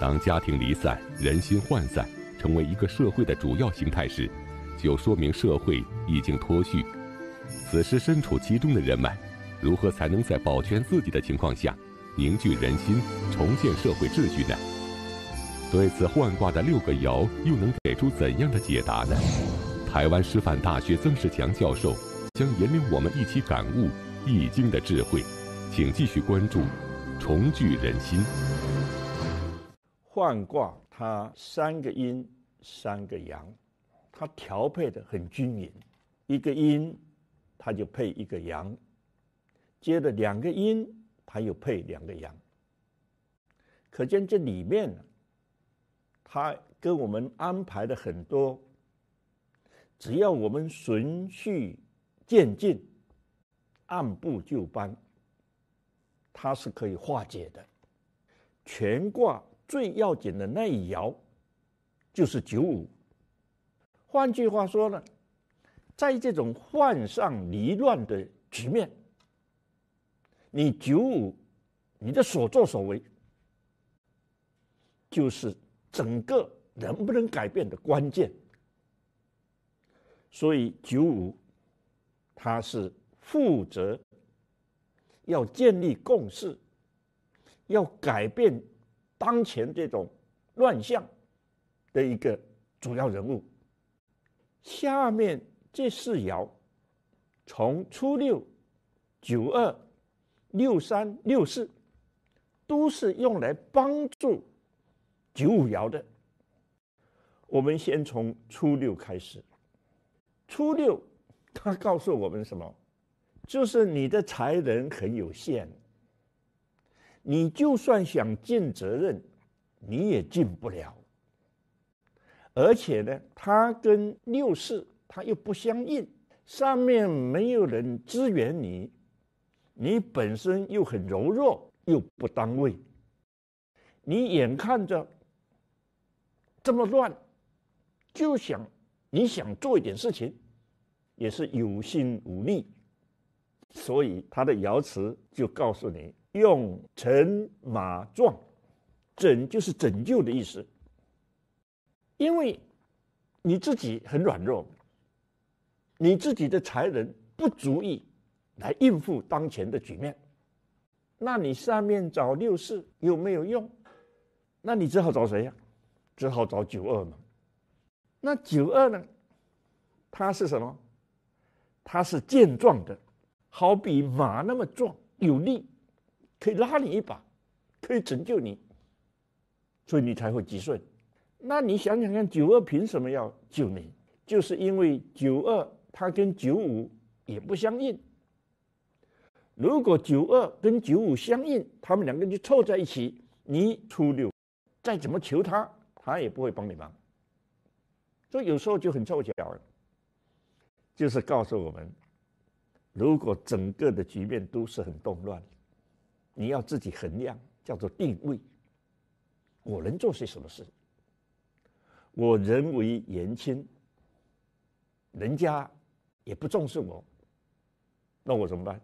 当家庭离散、人心涣散成为一个社会的主要形态时，就说明社会已经脱序。此时身处其中的人们，如何才能在保全自己的情况下凝聚人心、重建社会秩序呢？对此，换卦的六个爻又能给出怎样的解答呢？台湾师范大学曾仕强教授将引领我们一起感悟《易经》的智慧，请继续关注，重聚人心。换卦，它三个阴，三个阳，它调配的很均匀，一个阴，它就配一个阳，接着两个阴，它又配两个阳。可见这里面呢，它跟我们安排的很多，只要我们循序渐进，按部就班，它是可以化解的。全卦。最要紧的那一爻，就是九五。换句话说呢，在这种患上离乱的局面，你九五，你的所作所为，就是整个能不能改变的关键。所以九五，他是负责要建立共识，要改变。当前这种乱象的一个主要人物，下面这四爻，从初六、九二、六三、六四，都是用来帮助九五爻的。我们先从初六开始，初六它告诉我们什么？就是你的才能很有限。你就算想尽责任，你也尽不了。而且呢，他跟六四他又不相应，上面没有人支援你，你本身又很柔弱，又不当位，你眼看着这么乱，就想你想做一点事情，也是有心无力。所以他的爻辞就告诉你。用乘马壮，拯就是拯救的意思。因为你自己很软弱，你自己的才能不足以来应付当前的局面，那你上面找六四有没有用？那你只好找谁呀？只好找九二嘛。那九二呢？它是什么？它是健壮的，好比马那么壮有力。可以拉你一把，可以拯救你，所以你才会吉顺。那你想想看，九二凭什么要救你？就是因为九二他跟九五也不相应。如果九二跟九五相应，他们两个就凑在一起，你初六再怎么求他，他也不会帮你忙。所以有时候就很凑巧了，就是告诉我们，如果整个的局面都是很动乱。你要自己衡量，叫做定位。我能做些什么事？我人为言轻，人家也不重视我，那我怎么办？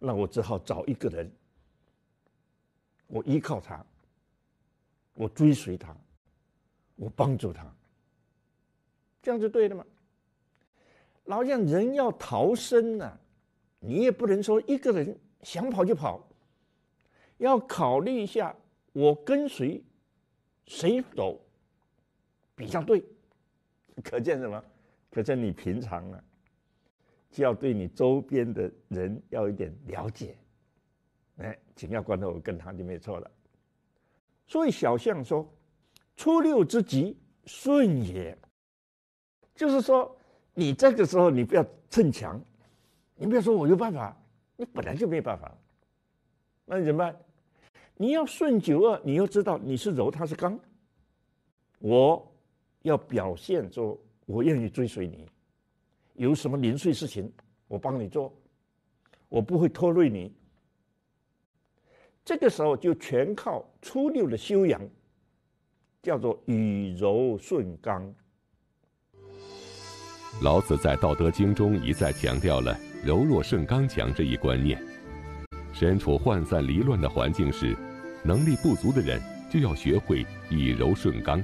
那我只好找一个人，我依靠他，我追随他，我帮助他，这样就对了嘛。老讲人要逃生啊，你也不能说一个人想跑就跑。要考虑一下，我跟谁谁走比较对？可见什么？可见你平常啊，就要对你周边的人要一点了解。哎，紧要关头我跟他就没错了。所以小象说：“初六之吉，顺也。”就是说，你这个时候你不要逞强，你不要说“我有办法”，你本来就没有办法，那你怎么办？你要顺九二，你要知道你是柔，他是刚。我要表现出我愿意追随你。有什么零碎事情，我帮你做，我不会拖累你。这个时候就全靠初六的修养，叫做以柔顺刚。老子在《道德经》中一再强调了“柔弱胜刚强”这一观念。身处涣散离乱的环境时，能力不足的人就要学会以柔顺刚，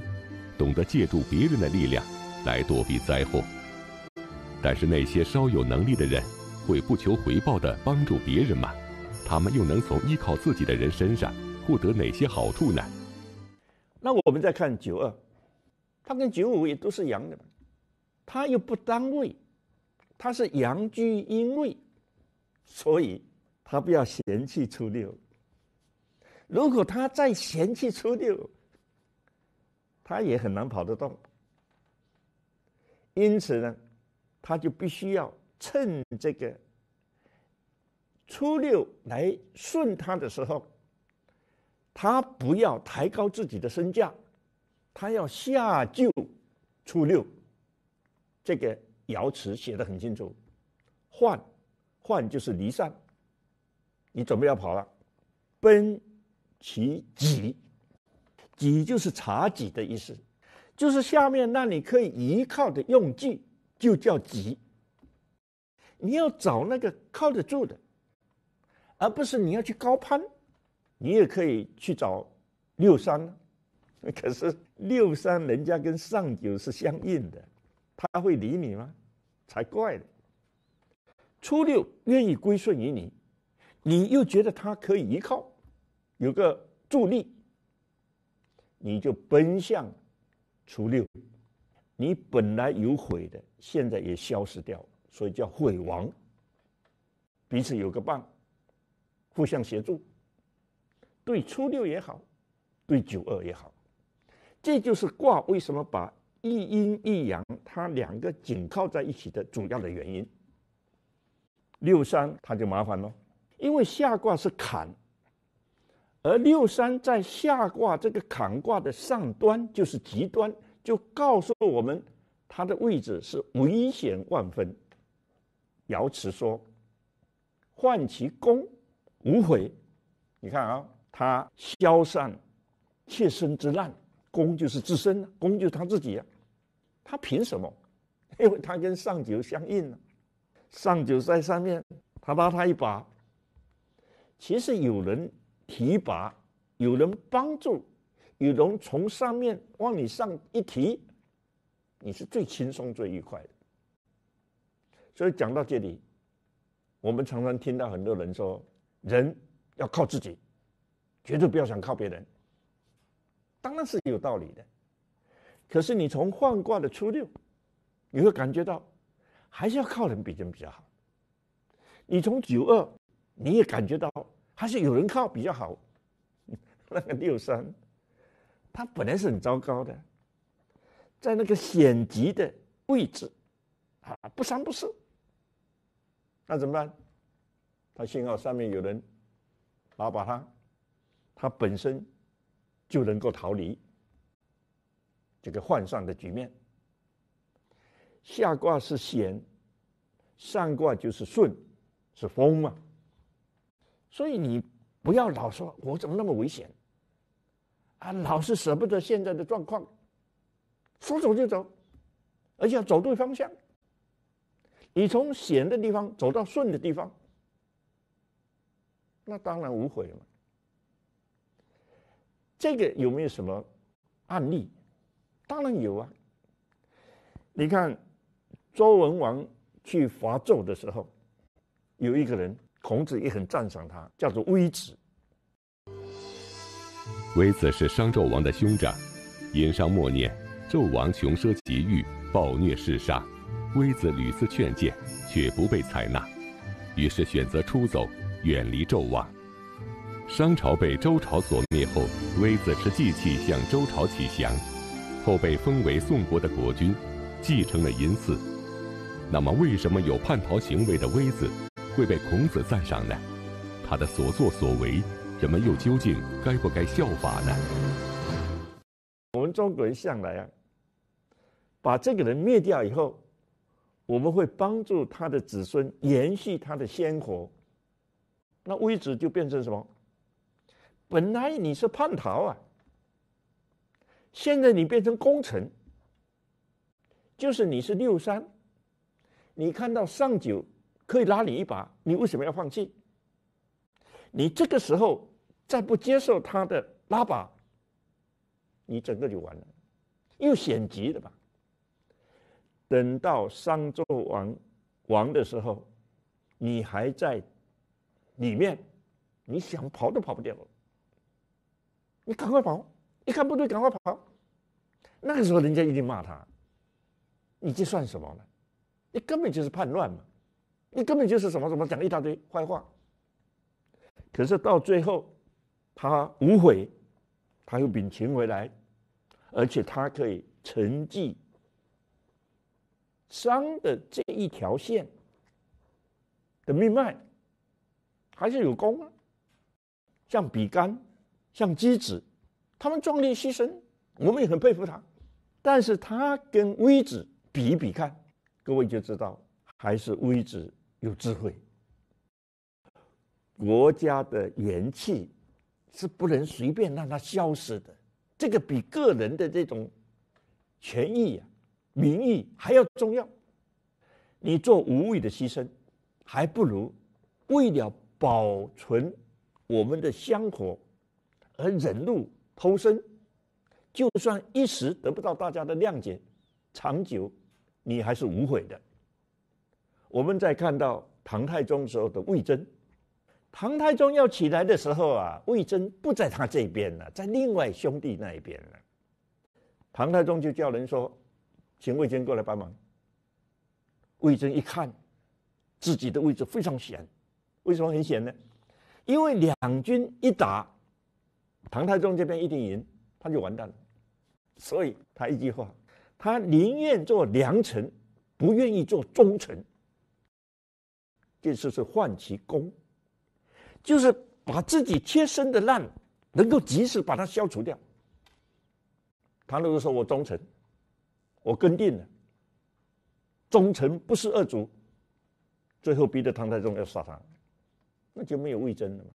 懂得借助别人的力量来躲避灾祸。但是那些稍有能力的人，会不求回报的帮助别人吗？他们又能从依靠自己的人身上获得哪些好处呢？那我们再看九二，他跟九五也都是阳的，他又不当位，他是阳居阴位，所以他不要嫌弃初六。如果他再嫌弃初六，他也很难跑得动。因此呢，他就必须要趁这个初六来顺他的时候，他不要抬高自己的身价，他要下就初六。这个爻辞写的很清楚，换换就是离散，你准备要跑了，奔。其己，己就是茶几的意思，就是下面那你可以依靠的用具，就叫己。你要找那个靠得住的，而不是你要去高攀。你也可以去找六三，可是六三人家跟上九是相应的，他会理你吗？才怪呢。初六愿意归顺于你，你又觉得他可以依靠。有个助力，你就奔向初六，你本来有悔的，现在也消失掉所以叫悔亡。彼此有个伴，互相协助，对初六也好，对九二也好，这就是卦为什么把一阴一阳它两个紧靠在一起的主要的原因。六三它就麻烦了，因为下卦是坎。而六三在下卦这个坎卦的上端，就是极端，就告诉了我们它的位置是危险万分。爻辞说：“患其功，无悔。”你看啊，他消散，切身之难，功就是自身功就是他自己呀。他凭什么？因为他跟上九相应呢。上九在上面，他拉他一把。其实有人。提拔有人帮助，有人从上面往你上一提，你是最轻松最愉快的。所以讲到这里，我们常常听到很多人说：“人要靠自己，绝对不要想靠别人。”当然是有道理的。可是你从换卦的初六，你会感觉到还是要靠人比人比较好。你从九二，你也感觉到。还是有人靠比较好。那个六三，他本来是很糟糕的，在那个险急的位置，啊，不三不四。那怎么办？他幸好上面有人，然后把他，他本身就能够逃离这个涣散的局面。下卦是险，上卦就是顺，是风嘛。所以你不要老说“我怎么那么危险”，啊，老是舍不得现在的状况，说走就走，而且要走对方向。你从险的地方走到顺的地方，那当然无悔了。这个有没有什么案例？当然有啊。你看，周文王去伐纣的时候，有一个人。孔子也很赞赏他，叫做微子。微子是商纣王的兄长，殷商末年，纣王穷奢极欲，暴虐嗜杀，微子屡次劝谏，却不被采纳，于是选择出走，远离纣王。商朝被周朝所灭后，微子持祭器向周朝起降，后被封为宋国的国君，继承了殷祀。那么，为什么有叛逃行为的微子？会被孔子赞赏呢？他的所作所为，人们又究竟该不该效法呢？我们中国人向来啊，把这个人灭掉以后，我们会帮助他的子孙延续他的鲜活。那位置就变成什么？本来你是叛逃啊，现在你变成功臣，就是你是六三，你看到上九。可以拉你一把，你为什么要放弃？你这个时候再不接受他的拉把，你整个就完了，又险急了吧？等到商纣王亡的时候，你还在里面，你想跑都跑不掉了。你赶快跑，一看部队，赶快跑。那个时候，人家一定骂他：你这算什么呢？你根本就是叛乱嘛！你根本就是什么什么讲一大堆坏话，可是到最后，他无悔，他又秉情回来，而且他可以承继商的这一条线的命脉，还是有功啊。像比干，像姬子，他们壮烈牺牲，我们也很佩服他，但是他跟微子比一比看，各位就知道，还是微子。有智慧，国家的元气是不能随便让它消失的。这个比个人的这种权益、名誉还要重要。你做无谓的牺牲，还不如为了保存我们的香火而忍辱偷生。就算一时得不到大家的谅解，长久你还是无悔的。我们在看到唐太宗时候的魏征，唐太宗要起来的时候啊，魏征不在他这边了，在另外兄弟那一边了。唐太宗就叫人说，请魏征过来帮忙。魏征一看，自己的位置非常险，为什么很险呢？因为两军一打，唐太宗这边一定赢，他就完蛋了。所以他一句话，他宁愿做良臣，不愿意做忠臣。意思是换其功，就是把自己切身的烂，能够及时把它消除掉。唐刘说：“我忠诚，我跟定了。忠诚不是恶主，最后逼得唐太宗要杀他，那就没有魏征了嘛。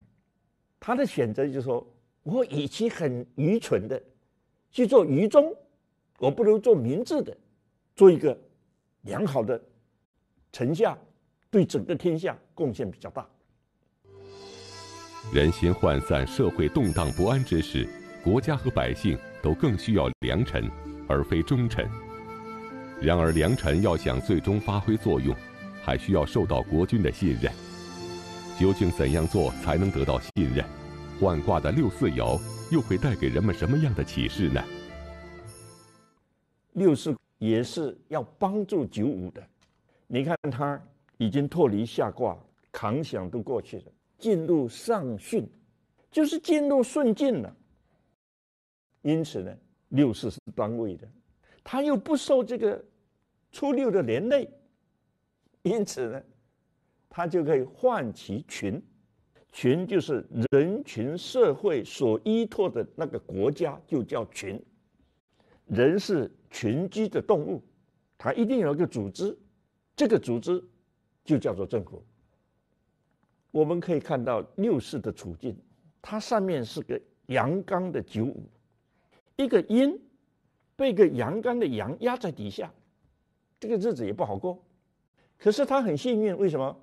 他的选择就是说，我与其很愚蠢的去做愚忠，我不如做明智的，做一个良好的丞相。”对整个天下贡献比较大。人心涣散、社会动荡不安之时，国家和百姓都更需要良臣，而非忠臣。然而，良臣要想最终发挥作用，还需要受到国君的信任。究竟怎样做才能得到信任？换卦的六四爻又会带给人们什么样的启示呢？六四也是要帮助九五的，你看他。已经脱离下卦，扛响都过去了，进入上训，就是进入顺境了。因此呢，六四是单位的，他又不受这个初六的连累，因此呢，他就可以换其群。群就是人群社会所依托的那个国家，就叫群。人是群居的动物，他一定有一个组织，这个组织。就叫做政府。我们可以看到六四的处境，它上面是个阳刚的九五，一个阴被个阳刚的阳压在底下，这个日子也不好过。可是他很幸运，为什么？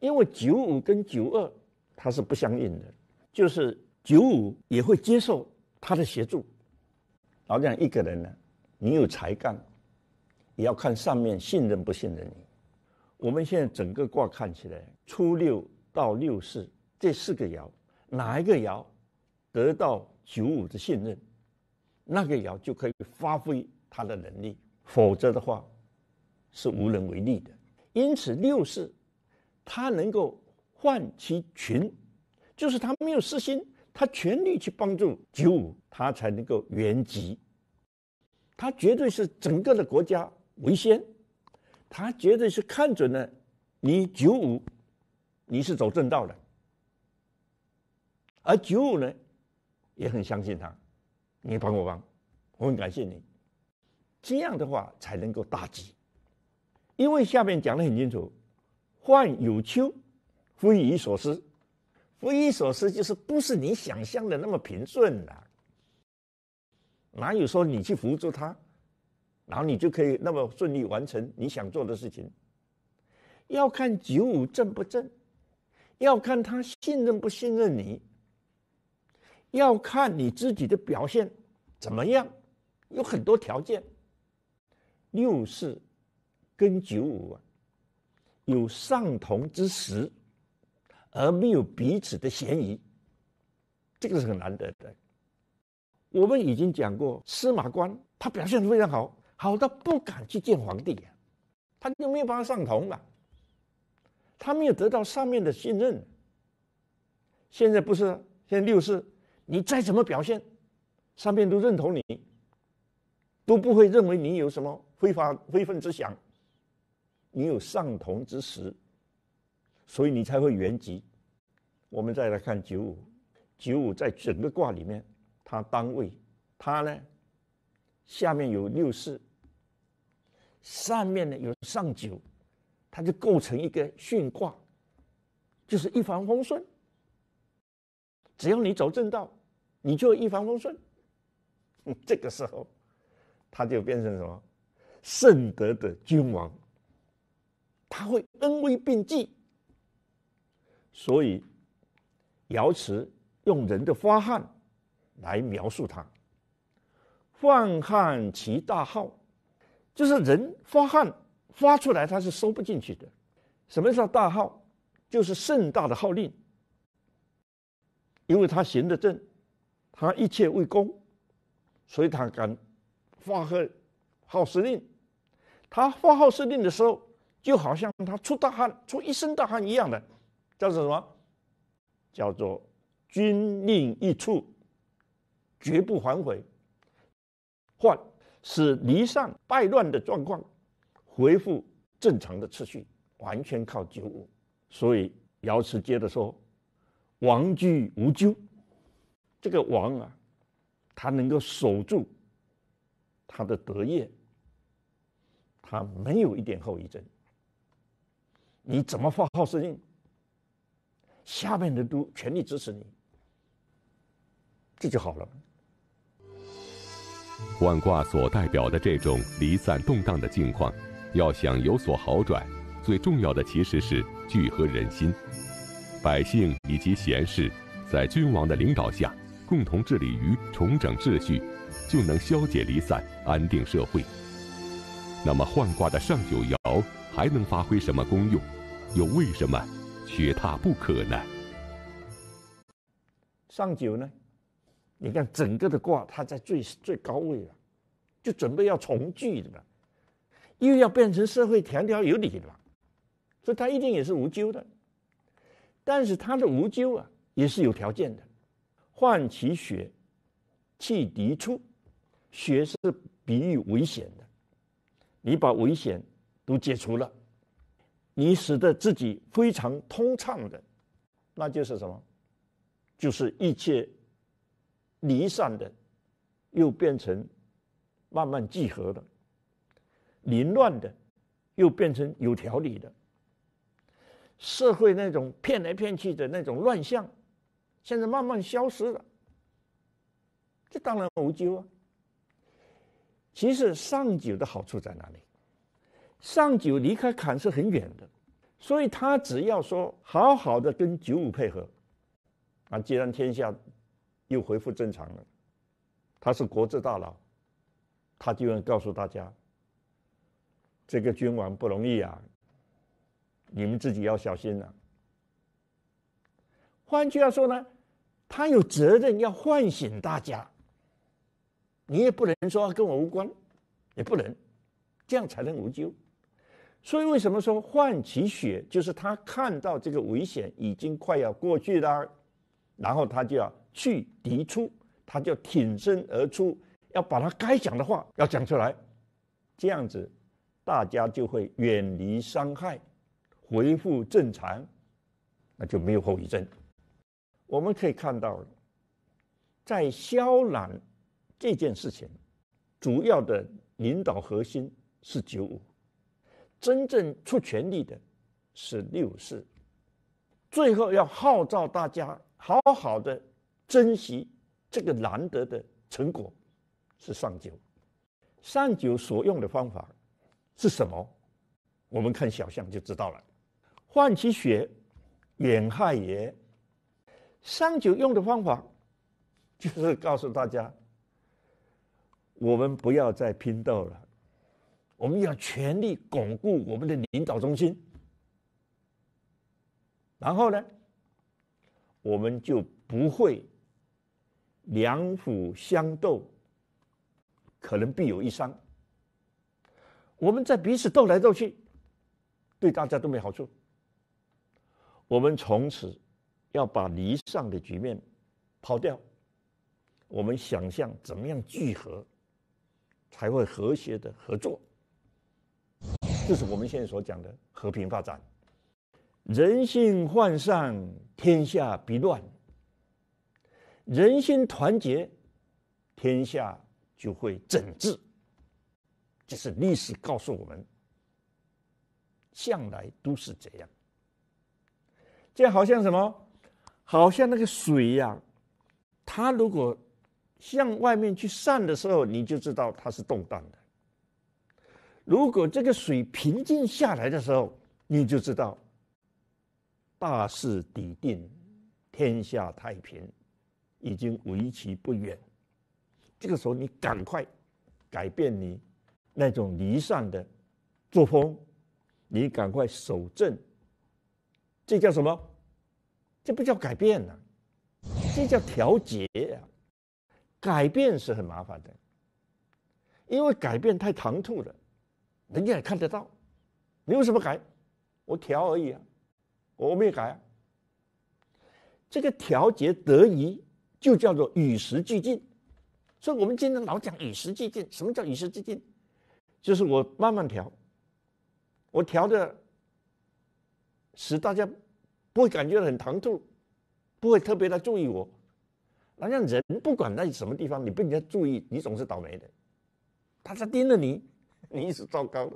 因为九五跟九二它是不相应的，就是九五也会接受他的协助。老讲一个人呢，你有才干，也要看上面信任不信任你。我们现在整个卦看起来，初六到六四这四个爻，哪一个爻得到九五的信任，那个爻就可以发挥它的能力，否则的话是无能为力的。因此，六四他能够唤其群，就是他没有私心，他全力去帮助九五，他才能够圆籍。他绝对是整个的国家为先。他绝对是看准了你九五，你是走正道的，而九五呢也很相信他，你帮我帮，我很感谢你，这样的话才能够大吉。因为下面讲的很清楚，患有丘，非夷所思，非夷所思就是不是你想象的那么平顺的，哪有说你去扶助他？然后你就可以那么顺利完成你想做的事情，要看九五正不正，要看他信任不信任你，要看你自己的表现怎么样，有很多条件。六四跟九五啊，有上同之时，而没有彼此的嫌疑，这个是很难得的。我们已经讲过司马光，他表现的非常好。好到不敢去见皇帝，他就没有办法上同了。他没有得到上面的信任。现在不是，现在六世，你再怎么表现，上面都认同你，都不会认为你有什么非法非分之想。你有上同之时，所以你才会原籍。我们再来看九五，九五在整个卦里面，它当位，它呢下面有六世。上面呢有上九，它就构成一个巽卦，就是一帆风顺。只要你走正道，你就一帆风顺。这个时候，他就变成什么圣德的君王，他会恩威并济。所以，瑶辞用人的发汗来描述他，放汗其大号。就是人发汗发出来，他是收不进去的。什么叫大号？就是盛大的号令。因为他行得正，他一切为公，所以他敢发号号施令。他发号施令的时候，就好像他出大汗、出一身大汗一样的，叫做什么？叫做军令一出，绝不反悔。换。使离散败乱的状况恢复正常的秩序，完全靠九五。所以，尧辞接着说：“王居无咎。”这个王啊，他能够守住他的德业，他没有一点后遗症。你怎么发号施令？下面的都全力支持你，这就好了。换卦所代表的这种离散动荡的境况，要想有所好转，最重要的其实是聚合人心。百姓以及贤士，在君王的领导下，共同致力于重整秩序，就能消解离散，安定社会。那么换卦的上九爻还能发挥什么功用？又为什么缺它不可呢？上九呢？你看，整个的卦它在最最高位了，就准备要重聚了，又要变成社会条条有理了，所以它一定也是无咎的。但是它的无咎啊，也是有条件的。患其血，气涤出，血是比喻危险的，你把危险都解除了，你使得自己非常通畅的，那就是什么？就是一切。离散的，又变成慢慢聚合的；凌乱的，又变成有条理的。社会那种骗来骗去的那种乱象，现在慢慢消失了。这当然无咎啊。其实上九的好处在哪里？上九离开坎是很远的，所以他只要说好好的跟九五配合，啊，既然天下。又恢复正常了。他是国之大佬，他就要告诉大家：这个君王不容易啊，你们自己要小心呐。换句话说呢，他有责任要唤醒大家。你也不能说跟我无关，也不能，这样才能无咎。所以为什么说换其血？就是他看到这个危险已经快要过去了，然后他就要。去提出，他就挺身而出，要把他该讲的话要讲出来，这样子，大家就会远离伤害，恢复正常，那就没有后遗症。我们可以看到，在萧然这件事情，主要的领导核心是九五，真正出全力的是六四，最后要号召大家好好的。珍惜这个难得的成果，是上九。上九所用的方法是什么？我们看小象就知道了。换其血，远害也。上九用的方法，就是告诉大家，我们不要再拼斗了，我们要全力巩固我们的领导中心。然后呢，我们就不会。两虎相斗，可能必有一伤。我们在彼此斗来斗去，对大家都没好处。我们从此要把离散的局面抛掉，我们想象怎么样聚合，才会和谐的合作？这是我们现在所讲的和平发展。人性涣散，天下必乱。人心团结，天下就会整治。这是历史告诉我们，向来都是这样。这好像什么？好像那个水呀，它如果向外面去散的时候，你就知道它是动荡的；如果这个水平静下来的时候，你就知道大势已定，天下太平。已经为期不远，这个时候你赶快改变你那种离散的作风，你赶快守正，这叫什么？这不叫改变呐，这叫调节呀。改变是很麻烦的，因为改变太唐突了，人家也看得到。你为什么改？我调而已啊，我没改。啊。这个调节得宜。就叫做与时俱进，所以我们今天老讲与时俱进。什么叫与时俱进？就是我慢慢调，我调的使大家不会感觉很唐突，不会特别的注意我。哪像人，不管在什么地方，你被人家注意，你总是倒霉的。大家盯着你，你一时糟糕了，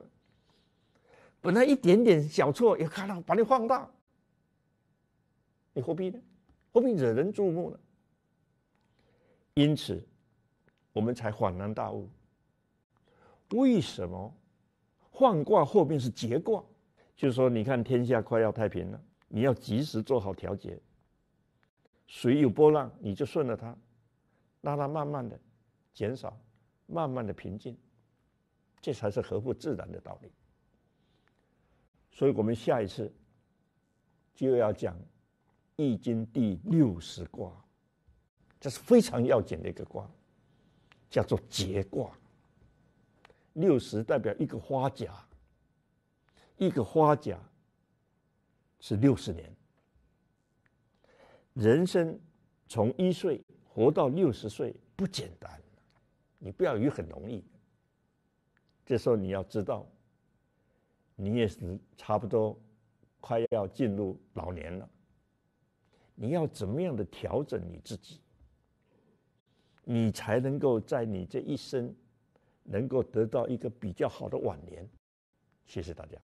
本来一点点小错，一看到把你放大，你何必呢？何必惹人注目呢？因此，我们才恍然大悟：为什么换卦后面是结卦？就是说，你看天下快要太平了，你要及时做好调节。水有波浪，你就顺着它，让它慢慢的减少，慢慢的平静，这才是合乎自然的道理。所以我们下一次就要讲《易经》第六十卦。这是非常要紧的一个卦，叫做节卦。六十代表一个花甲，一个花甲是六十年。人生从一岁活到六十岁不简单，你不要以为很容易。这时候你要知道，你也是差不多快要进入老年了，你要怎么样的调整你自己？你才能够在你这一生，能够得到一个比较好的晚年。谢谢大家。